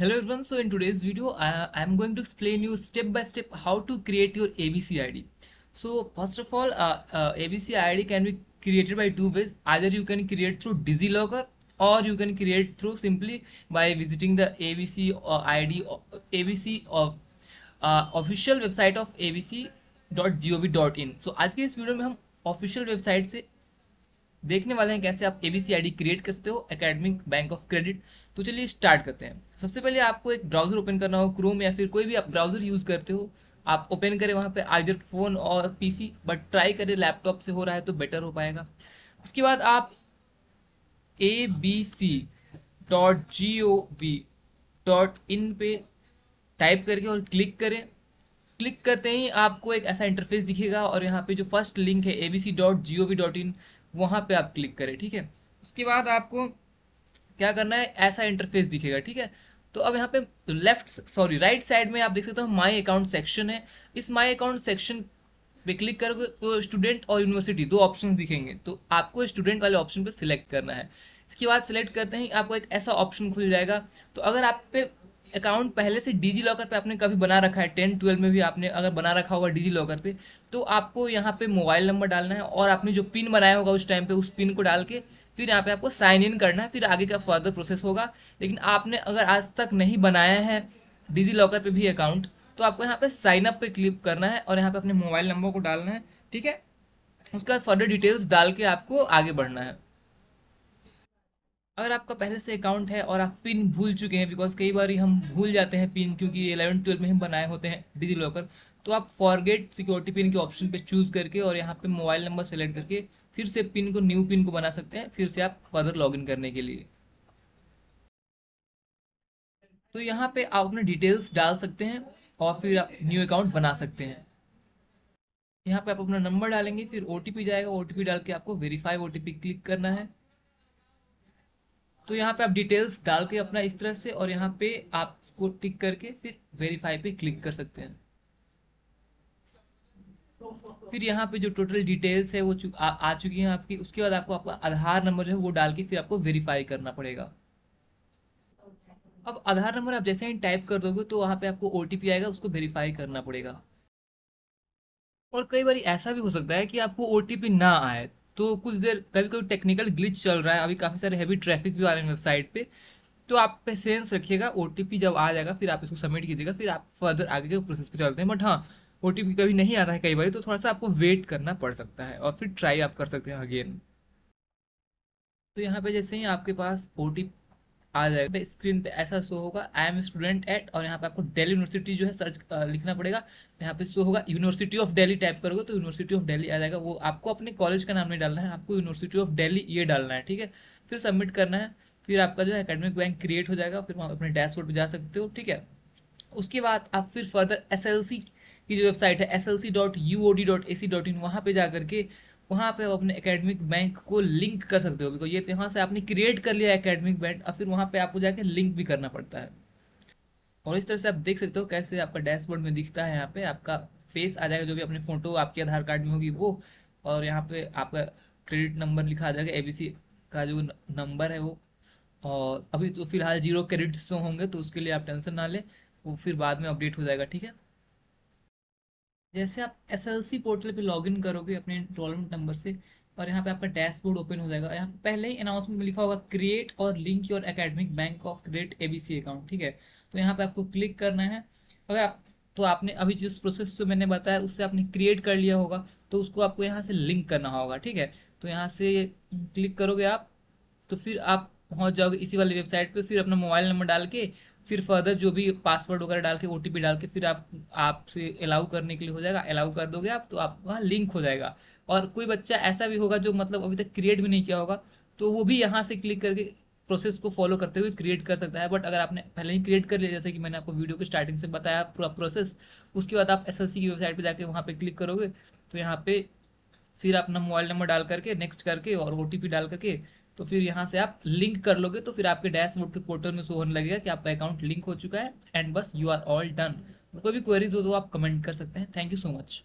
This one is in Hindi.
Hello everyone, so in today's video I am going to explain you step by step how to create your ABC ID. So first of all uh, uh, ABC ID can be created by two ways either you can create through DigiLocker or you can create through simply by visiting the ABC uh, ID or uh, ABC uh, uh, official website of abc.gov.in. So आज के इस वीडियो में हम official वेबसाइट से देखने वाले हैं कैसे आप एबीसी आईडी क्रिएट करते हो एकेडमिक बैंक ऑफ क्रेडिट तो चलिए स्टार्ट करते हैं सबसे पहले आपको एक ब्राउजर ओपन करना हो क्रोम या फिर कोई भी आप ब्राउजर यूज करते हो आप ओपन करें वहां पे आइजर फोन और पीसी बट ट्राई करें लैपटॉप से हो रहा है तो बेटर हो पाएगा उसके बाद आप A B C dot G O V dot in पे टाइप करके और क्लिक करें क्लिक करते ही आपको एक ऐसा इंटरफेस दिखेगा और यहाँ पे जो फर्स्ट लिंक है A B C dot G O V dot in वहाँ पे आप क्लिक करें ठीक है उसके बाद आपको क्या करना है ऐसा इंटरफेस दिखेगा ठीक है तो अब यहाँ पे लेफ्ट सॉरी राइट साइड में आप देख सकते हो माई अकाउंट सेक्शन है इस माई अकाउंट सेक्शन पे क्लिक करोगे तो स्टूडेंट और यूनिवर्सिटी दो ऑप्शन दिखेंगे तो आपको स्टूडेंट वाले ऑप्शन पे सिलेक्ट करना है इसके बाद सिलेक्ट करते ही आपको एक ऐसा ऑप्शन खुल जाएगा तो अगर आप पे अकाउंट पहले से डिजी लॉकर पे आपने कभी बना रखा है टेन ट्वेल्व में भी आपने अगर बना रखा होगा डिजी लॉकर पे तो आपको यहाँ पे मोबाइल नंबर डालना है और आपने जो पिन बनाया होगा उस टाइम पे उस पिन को डाल के फिर यहाँ पे आपको साइन इन करना है फिर आगे का फर्दर प्रोसेस होगा लेकिन आपने अगर आज तक नहीं बनाया है डिजी लॉकर पे भी अकाउंट तो आपको यहाँ पे साइन अप पे क्लिक करना है और यहाँ पे अपने मोबाइल नंबर को डालना है ठीक है उसके बाद फर्दर डिटेल्स डाल के आपको आगे बढ़ना है अगर आपका पहले से अकाउंट है और आप पिन भूल चुके हैं बिकॉज कई बार हम भूल जाते हैं पिन क्योंकि इलेवन ट्वेल्व में हम बनाए होते हैं डिजी लॉकर तो आप फॉरगेट सिक्योरिटी पिन के ऑप्शन पे चूज़ करके और यहाँ पे मोबाइल नंबर सेलेक्ट करके फिर से पिन को न्यू पिन को बना सकते हैं फिर से आप फर्दर इन करने के लिए तो यहाँ पे आप अपने डिटेल्स डाल सकते हैं और फिर आप न्यू अकाउंट बना सकते हैं यहाँ पे आप अपना नंबर डालेंगे फिर ओ जाएगा ओ डाल के आपको वेरीफाई ओ क्लिक करना है तो यहाँ पे आप डिटेल्स डाल के अपना इस तरह से और यहाँ पे आप इसको टिक करके फिर वेरीफाई पे क्लिक कर सकते हैं फिर यहाँ पे जो टोटल डिटेल्स है वो चु, आ, आ चुकी हैं आपकी उसके बाद आपको आपका आधार नंबर जो है वो डाल के फिर आपको वेरीफाई करना पड़ेगा अब आधार नंबर आप जैसे ही टाइप कर दोगे तो वहाँ पे आपको ओ आएगा उसको वेरीफाई करना पड़ेगा और कई बार ऐसा भी हो सकता है कि आपको ओ ना आए तो कुछ देर कभी कभी टेक्निकल ग्लिच चल रहा है अभी काफ़ी सारे हैवी ट्रैफिक भी आ रहे हैं वेबसाइट पे तो आप पेशेंस रखिएगा ओ जब आ जाएगा फिर आप इसको सबमिट कीजिएगा फिर आप फर्दर आगे के प्रोसेस पे चलते हैं बट हाँ ओ कभी नहीं आता है कई बार तो थोड़ा सा आपको वेट करना पड़ सकता है और फिर ट्राई आप कर सकते हैं अगेन तो यहाँ पे जैसे ही आपके पास ओ आ जाएगा स्क्रीन पे ऐसा शो होगा आई एम स्टूडेंट एट और यहाँ पे आपको दिल्ली यूनिवर्सिटी जो है सर्च लिखना पड़ेगा यहाँ पे शो होगा यूनिवर्सिटी ऑफ दिल्ली टाइप करोगे तो यूनिवर्सिटी ऑफ दिल्ली आ जाएगा वो आपको अपने कॉलेज का नाम नहीं डालना है आपको यूनिवर्सिटी ऑफ दिल्ली ये डालना है ठीक है फिर सबमिट करना है फिर आपका जो है अकेडमिक बैंक क्रिएट हो जाएगा फिर वहाँ अपने डैशबोर्ड पर जा सकते हो ठीक है उसके बाद आप फिर फर्दर एस की जो वेबसाइट है S L C dot U O D dot A C dot in वहाँ पर जा करके वहाँ पे आप अपने एकेडमिक बैंक को लिंक कर सकते हो बिकॉज ये तो यहाँ से आपने क्रिएट कर लिया एकेडमिक बैंक और फिर वहाँ पे आपको जाके लिंक भी करना पड़ता है और इस तरह से आप देख सकते हो कैसे आपका डैशबोर्ड में दिखता है यहाँ पे आपका फेस आ जाएगा जो भी अपने फोटो आपके आधार कार्ड में होगी वो और यहाँ पे आपका क्रेडिट नंबर लिखा आ जाएगा सी का जो नंबर है वो और अभी तो फिलहाल जीरो क्रेडिट्स होंगे तो उसके लिए आप टेंशन ना लें वो फिर बाद में अपडेट हो जाएगा ठीक है जैसे आप एस एल सी पोर्टल पर लॉग इन करोगे अपने इनरोलमेंट नंबर से और यहाँ पे आपका डैशबोर्ड ओपन हो जाएगा यहाँ पे पहले ही अनाउंसमेंट में लिखा होगा क्रिएट और link your academic bank of create ABC account ठीक है तो यहाँ पे आपको क्लिक करना है अगर आप तो आपने अभी जिस प्रोसेस जो मैंने बताया उससे आपने क्रिएट कर लिया होगा तो उसको आपको यहाँ से लिंक करना होगा ठीक है तो यहाँ से क्लिक करोगे आप तो फिर आप पहुंच जाओगे इसी वाली वेबसाइट पे फिर अपना मोबाइल नंबर डाल के फिर फर्दर जो भी पासवर्ड वगैरह डाल के ओ डाल के फिर आप आपसे अलाउ करने के लिए हो जाएगा अलाउ कर दोगे आप तो आपका लिंक हो जाएगा और कोई बच्चा ऐसा भी होगा जो मतलब अभी तक क्रिएट भी नहीं किया होगा तो वो भी यहाँ से क्लिक करके प्रोसेस को फॉलो करते हुए क्रिएट कर सकता है बट अगर आपने पहले ही क्रिएट कर लिया जैसे कि मैंने आपको वीडियो के स्टार्टिंग से बताया पूरा प्रोसेस उसके बाद आप एस की वेबसाइट पर जाकर वहाँ पर क्लिक करोगे तो यहाँ पे फिर अपना मोबाइल नंबर डाल करके नेक्स्ट करके और ओ डाल करके तो फिर यहाँ से आप लिंक कर लोगे तो फिर आपके डैशबोर्ड के पोर्टल में शो होने लगेगा कि आपका अकाउंट लिंक हो चुका है एंड बस यू आर ऑल डन कोई भी क्वेरीज हो तो आप कमेंट कर सकते हैं थैंक यू सो मच